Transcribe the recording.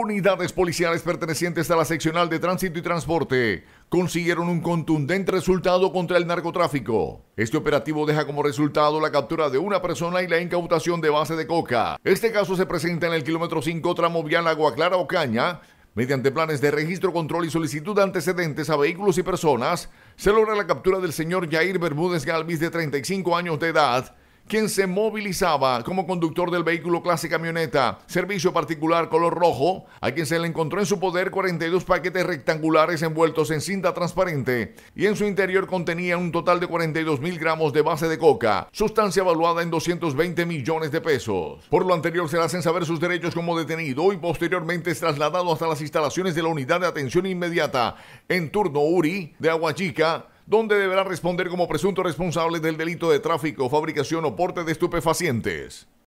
Unidades policiales pertenecientes a la seccional de tránsito y transporte consiguieron un contundente resultado contra el narcotráfico. Este operativo deja como resultado la captura de una persona y la incautación de base de coca. Este caso se presenta en el kilómetro 5 tramo vial Clara Ocaña. Mediante planes de registro, control y solicitud de antecedentes a vehículos y personas, se logra la captura del señor Jair Bermúdez Galvis de 35 años de edad, quien se movilizaba como conductor del vehículo clase camioneta, servicio particular color rojo, a quien se le encontró en su poder 42 paquetes rectangulares envueltos en cinta transparente y en su interior contenía un total de 42 mil gramos de base de coca, sustancia evaluada en 220 millones de pesos. Por lo anterior, se le hacen saber sus derechos como detenido y posteriormente es trasladado hasta las instalaciones de la unidad de atención inmediata en turno URI de Aguachica dónde deberá responder como presunto responsable del delito de tráfico, fabricación o porte de estupefacientes.